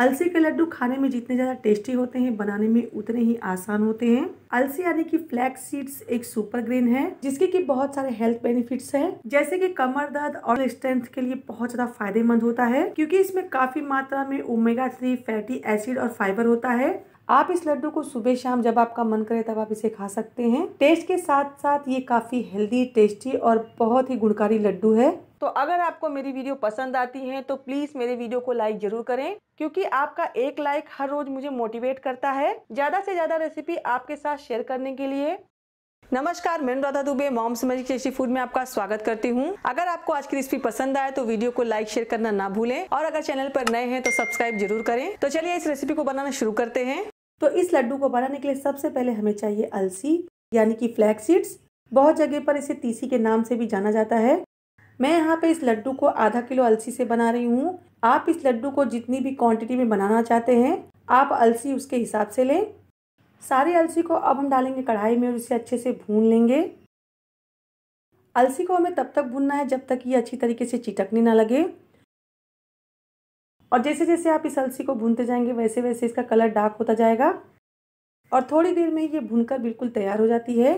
अलसी के लड्डू खाने में जितने ज़्यादा टेस्टी होते हैं बनाने में उतने ही आसान होते हैं अलसी यानी कि फ्लैक्स सीड्स एक सुपर ग्रेन है जिसके कि बहुत सारे हेल्थ बेनिफिट्स हैं जैसे कि कमर दर्द और स्ट्रेंथ के लिए बहुत ज़्यादा फायदेमंद होता है क्योंकि इसमें काफ़ी मात्रा में ओमेगा थ्री फैटी एसिड और फाइबर होता है आप इस लड्डू को सुबह शाम जब आपका मन करे तब आप इसे खा सकते हैं टेस्ट के साथ साथ ये काफ़ी हेल्दी टेस्टी और बहुत ही गुणकारी लड्डू है तो अगर आपको मेरी वीडियो पसंद आती है तो प्लीज़ मेरे वीडियो को लाइक ज़रूर करें क्योंकि आपका एक लाइक हर रोज़ मुझे मोटिवेट करता है ज़्यादा से ज़्यादा रेसिपी आपके साथ शेयर करने के लिए नमस्कार मैं राधा दुबे मॉम समझी टेस्टी फूड में आपका स्वागत करती हूँ अगर आपको आज की रेसिपी पसंद आए तो वीडियो को लाइक शेयर करना ना भूलें और अगर चैनल पर नए हैं तो सब्सक्राइब जरूर करें तो चलिए इस रेसिपी को बनाना शुरू करते हैं तो इस लड्डू को बनाने के लिए सबसे पहले हमें चाहिए अलसी यानी कि फ्लैक्सीड्स बहुत जगह पर इसे तीसी के नाम से भी जाना जाता है मैं यहाँ पे इस लड्डू को आधा किलो अलसी से बना रही हूँ आप इस लड्डू को जितनी भी क्वांटिटी में बनाना चाहते हैं आप अलसी उसके हिसाब से लें सारी अलसी को अब हम डालेंगे कढ़ाई में और इसे अच्छे से भून लेंगे अलसी को हमें तब तक भूनना है जब तक ये अच्छी तरीके से चिटकने ना लगे और जैसे जैसे आप इस अलसी को भूनते जाएंगे वैसे वैसे इसका कलर डार्क होता जाएगा और थोड़ी देर में ये भूनकर बिल्कुल तैयार हो जाती है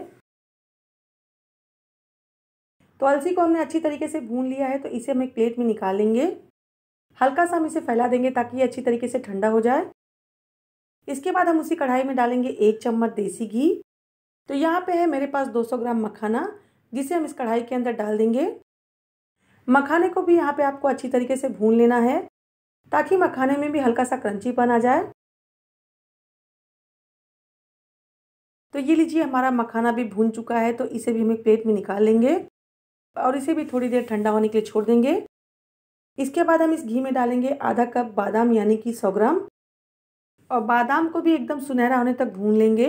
तो अलसी को हमने अच्छी तरीके से भून लिया है तो इसे हम एक प्लेट में निकालेंगे हल्का सा हम इसे फैला देंगे ताकि ये अच्छी तरीके से ठंडा हो जाए इसके बाद हम उसी कढ़ाई में डालेंगे एक चम्मच देसी घी तो यहाँ पे है मेरे पास 200 ग्राम मखाना जिसे हम इस कढ़ाई के अंदर डाल देंगे मखाने को भी यहाँ पे आपको अच्छी तरीके से भून लेना है ताकि मखाने में भी हल्का सा क्रंचीपन आ जाए तो ये लीजिए हमारा मखाना भी भून चुका है तो इसे भी हम एक प्लेट में निकाल लेंगे और इसे भी थोड़ी देर ठंडा होने के लिए छोड़ देंगे इसके बाद हम इस घी में डालेंगे आधा कप बादाम यानी कि सौ ग्राम और बादाम को भी एकदम सुनहरा होने तक भून लेंगे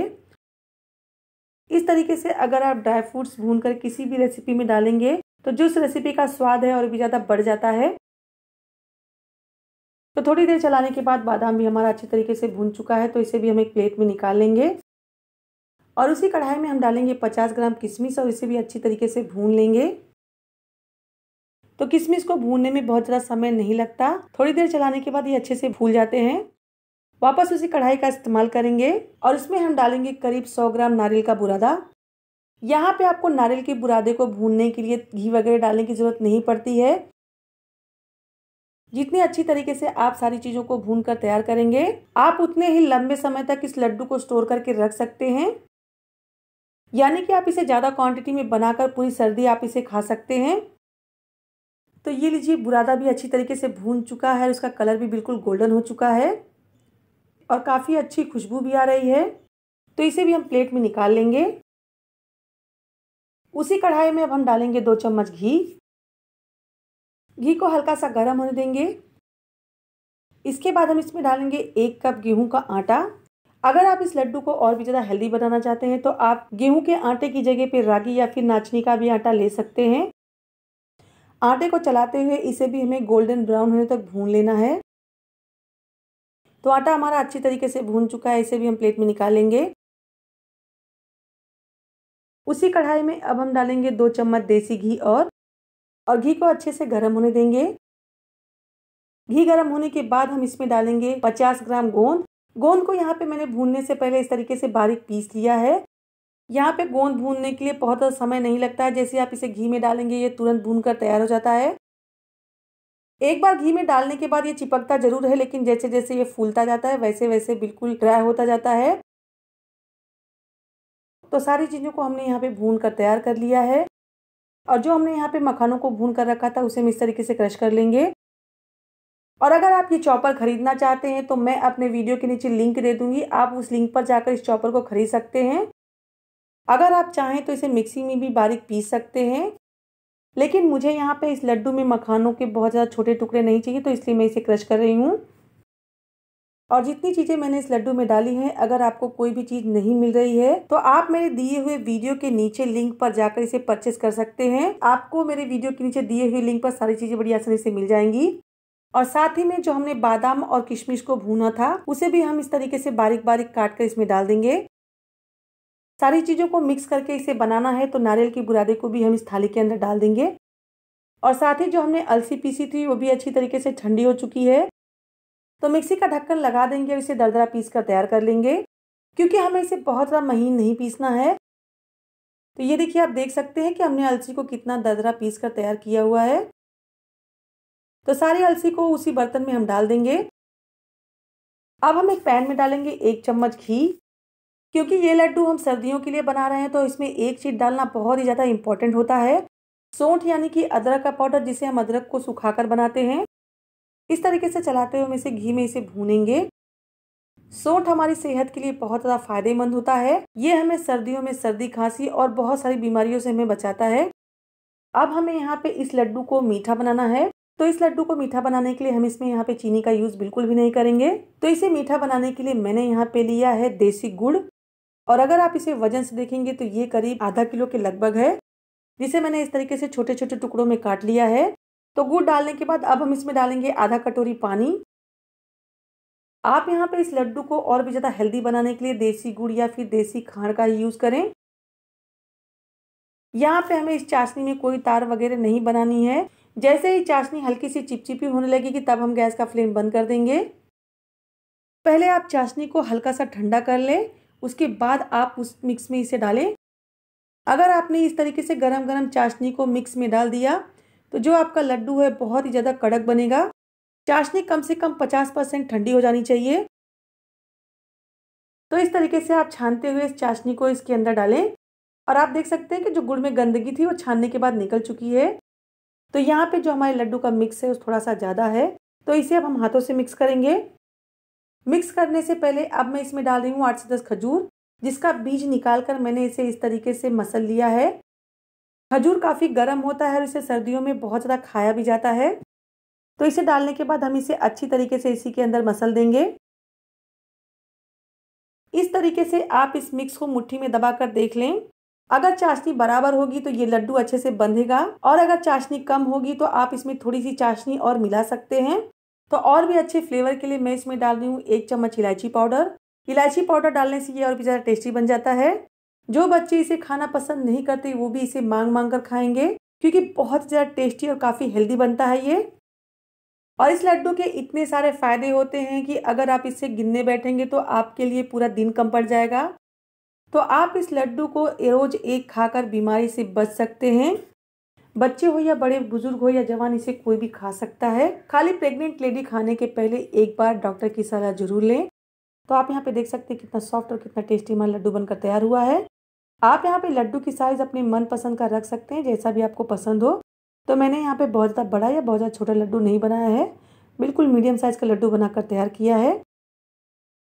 इस तरीके से अगर आप ड्राई फ्रूट्स भून कर किसी भी रेसिपी में डालेंगे तो जो उस रेसिपी का स्वाद है और भी ज़्यादा बढ़ जाता है तो थोड़ी देर चलाने के बाद बादाम भी हमारा अच्छे तरीके से भून चुका है तो इसे भी हम एक प्लेट में निकाल लेंगे और उसी कढ़ाई में हम डालेंगे 50 ग्राम किशमिश और इसे भी अच्छी तरीके से भून लेंगे तो किशमिश को भूनने में बहुत ज़्यादा समय नहीं लगता थोड़ी देर चलाने के बाद ये अच्छे से भूल जाते हैं वापस उसी कढ़ाई का इस्तेमाल करेंगे और इसमें हम डालेंगे करीब 100 ग्राम नारियल का बुरादा यहाँ पे आपको नारियल के बुरादे को भूनने के लिए घी वगैरह डालने की ज़रूरत नहीं पड़ती है जितनी अच्छी तरीके से आप सारी चीज़ों को भून कर तैयार करेंगे आप उतने ही लंबे समय तक इस लड्डू को स्टोर करके रख सकते हैं यानी कि आप इसे ज़्यादा क्वांटिटी में बनाकर पूरी सर्दी आप इसे खा सकते हैं तो ये लीजिए बुरादा भी अच्छी तरीके से भून चुका है उसका कलर भी बिल्कुल गोल्डन हो चुका है और काफ़ी अच्छी खुशबू भी आ रही है तो इसे भी हम प्लेट में निकाल लेंगे उसी कढ़ाई में अब हम डालेंगे दो चम्मच घी घी को हल्का सा गर्म होने देंगे इसके बाद हम इसमें डालेंगे एक कप गेहूं का आटा अगर आप इस लड्डू को और भी ज़्यादा हेल्दी बनाना चाहते हैं तो आप गेहूं के आटे की जगह पर रागी या फिर नाचनी का भी आटा ले सकते हैं आटे को चलाते हुए इसे भी हमें गोल्डन ब्राउन होने तक भून लेना है तो आटा हमारा अच्छी तरीके से भून चुका है इसे भी हम प्लेट में निकालेंगे उसी कढ़ाई में अब हम डालेंगे दो चम्मच देसी घी और और घी को अच्छे से गर्म होने देंगे घी गर्म होने के बाद हम इसमें डालेंगे 50 ग्राम गोंद गोंद को यहाँ पे मैंने भूनने से पहले इस तरीके से बारीक पीस लिया है यहाँ पे गोंद भूनने के लिए बहुत ज्यादा समय नहीं लगता है जैसे आप इसे घी में डालेंगे ये तुरंत भून कर तैयार हो जाता है एक बार घी में डालने के बाद ये चिपकता जरूर है लेकिन जैसे जैसे ये फूलता जाता है वैसे वैसे बिल्कुल ड्राई होता जाता है तो सारी चीज़ों को हमने यहाँ पे भून कर तैयार कर लिया है और जो हमने यहाँ पे मखानों को भून कर रखा था उसे हम इस तरीके से क्रश कर लेंगे और अगर आप ये चॉपर ख़रीदना चाहते हैं तो मैं अपने वीडियो के नीचे लिंक दे दूँगी आप उस लिंक पर जाकर इस चॉपर को ख़रीद सकते हैं अगर आप चाहें तो इसे मिक्सी में भी बारीक पीस सकते हैं लेकिन मुझे यहाँ पे इस लड्डू में मखानों के बहुत ज़्यादा छोटे टुकड़े नहीं चाहिए तो इसलिए मैं इसे क्रश कर रही हूँ और जितनी चीज़ें मैंने इस लड्डू में डाली हैं अगर आपको कोई भी चीज़ नहीं मिल रही है तो आप मेरे दिए हुए वीडियो के नीचे लिंक पर जाकर इसे परचेस कर सकते हैं आपको मेरे वीडियो के नीचे दिए हुए लिंक पर सारी चीज़ें बड़ी आसानी से मिल जाएंगी और साथ ही में जो हमने बादाम और किशमिश को भूना था उसे भी हम इस तरीके से बारीक बारीक काट कर इसमें डाल देंगे सारी चीज़ों को मिक्स करके इसे बनाना है तो नारियल की बुरादे को भी हम इस थाली के अंदर डाल देंगे और साथ ही जो हमने अलसी पीसी थी वो भी अच्छी तरीके से ठंडी हो चुकी है तो मिक्सी का ढक्कन लगा देंगे और इसे दरदरा पीस कर तैयार कर लेंगे क्योंकि हमें इसे बहुत ज़्यादा महीन नहीं पीसना है तो ये देखिए आप देख सकते हैं कि हमने अलसी को कितना दरदरा पीस कर तैयार किया हुआ है तो सारी अलसी को उसी बर्तन में हम डाल देंगे अब हम एक पैन में डालेंगे एक चम्मच घी क्योंकि ये लड्डू हम सर्दियों के लिए बना रहे हैं तो इसमें एक चीज़ डालना बहुत ही ज़्यादा इम्पॉर्टेंट होता है सोंठ यानी कि अदरक का पाउडर जिसे हम अदरक को सुखा कर बनाते हैं इस तरीके से चलाते हुए हम इसे घी में इसे भूनेंगे सोंठ हमारी सेहत के लिए बहुत ज़्यादा फायदेमंद होता है ये हमें सर्दियों में सर्दी खांसी और बहुत सारी बीमारियों से हमें बचाता है अब हमें यहाँ पे इस लड्डू को मीठा बनाना है तो इस लड्डू को मीठा बनाने के लिए हम इसमें यहाँ पे चीनी का यूज़ बिल्कुल भी नहीं करेंगे तो इसे मीठा बनाने के लिए मैंने यहाँ पे लिया है देसी गुड़ और अगर आप इसे वजन से देखेंगे तो ये करीब आधा किलो के लगभग है जिसे मैंने इस तरीके से छोटे छोटे टुकड़ों में काट लिया है तो गुड़ डालने के बाद अब हम इसमें डालेंगे आधा कटोरी पानी आप यहाँ पे इस लड्डू को और भी ज़्यादा हेल्दी बनाने के लिए देसी गुड़ या फिर देसी खाण का ही यूज़ करें यहाँ पे हमें इस चाशनी में कोई तार वगैरह नहीं बनानी है जैसे ही चाशनी हल्की सी चिपचिपी होने लगेगी तब हम गैस का फ्लेम बंद कर देंगे पहले आप चाशनी को हल्का सा ठंडा कर लें उसके बाद आप उस मिक्स में इसे डालें अगर आपने इस तरीके से गरम गरम चाशनी को मिक्स में डाल दिया तो जो आपका लड्डू है बहुत ही ज़्यादा कड़क बनेगा चाशनी कम से कम पचास परसेंट ठंडी हो जानी चाहिए तो इस तरीके से आप छानते हुए इस चाशनी को इसके अंदर डालें और आप देख सकते हैं कि जो गुड़ में गंदगी थी वो छानने के बाद निकल चुकी है तो यहाँ पर जो हमारे लड्डू का मिक्स है वो थोड़ा सा ज़्यादा है तो इसे अब हम हाथों से मिक्स करेंगे मिक्स करने से पहले अब मैं इसमें डाल रही हूँ आठ से दस खजूर जिसका बीज निकाल कर मैंने इसे इस तरीके से मसल लिया है खजूर काफ़ी गर्म होता है और इसे सर्दियों में बहुत ज़्यादा खाया भी जाता है तो इसे डालने के बाद हम इसे अच्छी तरीके से इसी के अंदर मसल देंगे इस तरीके से आप इस मिक्स को मुट्ठी में दबा कर देख लें अगर चाशनी बराबर होगी तो ये लड्डू अच्छे से बंधेगा और अगर चाशनी कम होगी तो आप इसमें थोड़ी सी चाशनी और मिला सकते हैं तो और भी अच्छे फ्लेवर के लिए मैं इसमें डाल रही हूँ एक चम्मच इलायची पाउडर इलायची पाउडर डालने से ये और भी ज़्यादा टेस्टी बन जाता है जो बच्चे इसे खाना पसंद नहीं करते वो भी इसे मांग मांग कर खाएंगे क्योंकि बहुत ज़्यादा टेस्टी और काफ़ी हेल्दी बनता है ये और इस लड्डू के इतने सारे फ़ायदे होते हैं कि अगर आप इससे गिनने बैठेंगे तो आपके लिए पूरा दिन कम पड़ जाएगा तो आप इस लड्डू को रोज़ एक खाकर बीमारी से बच सकते हैं बच्चे हो या बड़े बुजुर्ग हो या जवान इसे कोई भी खा सकता है खाली प्रेग्नेंट लेडी खाने के पहले एक बार डॉक्टर की सलाह जरूर लें तो आप यहाँ पे देख सकते हैं कितना सॉफ्ट और कितना टेस्टी हमारा लड्डू बनकर तैयार हुआ है आप यहाँ पे लड्डू की साइज़ अपने मन पसंद का रख सकते हैं जैसा भी आपको पसंद हो तो मैंने यहाँ पे बहुत ज़्यादा बड़ा या बहुत ज़्यादा छोटा लड्डू नहीं बनाया है बिल्कुल मीडियम साइज़ का लड्डू बनाकर तैयार किया है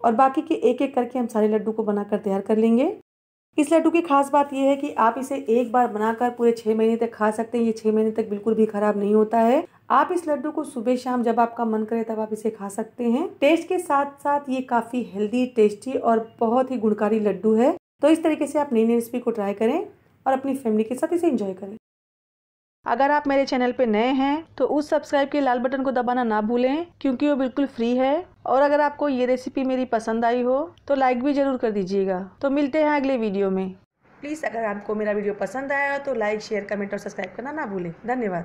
और बाकी के एक एक करके हम सारे लड्डू को बनाकर तैयार कर लेंगे इस लड्डू की खास बात यह है कि आप इसे एक बार बनाकर पूरे छः महीने तक खा सकते हैं ये छः महीने तक बिल्कुल भी खराब नहीं होता है आप इस लड्डू को सुबह शाम जब आपका मन करे तब आप इसे खा सकते हैं टेस्ट के साथ साथ ये काफ़ी हेल्दी टेस्टी और बहुत ही गुणकारी लड्डू है तो इस तरीके से आप नई नई रेसिपी को ट्राई करें और अपनी फैमिली के साथ इसे इंजॉय करें अगर आप मेरे चैनल पे नए हैं तो उस सब्सक्राइब के लाल बटन को दबाना ना भूलें क्योंकि वो बिल्कुल फ्री है और अगर आपको ये रेसिपी मेरी पसंद आई हो तो लाइक भी ज़रूर कर दीजिएगा तो मिलते हैं अगले वीडियो में प्लीज़ अगर आपको मेरा वीडियो पसंद आया तो लाइक शेयर कमेंट और सब्सक्राइब करना ना भूलें धन्यवाद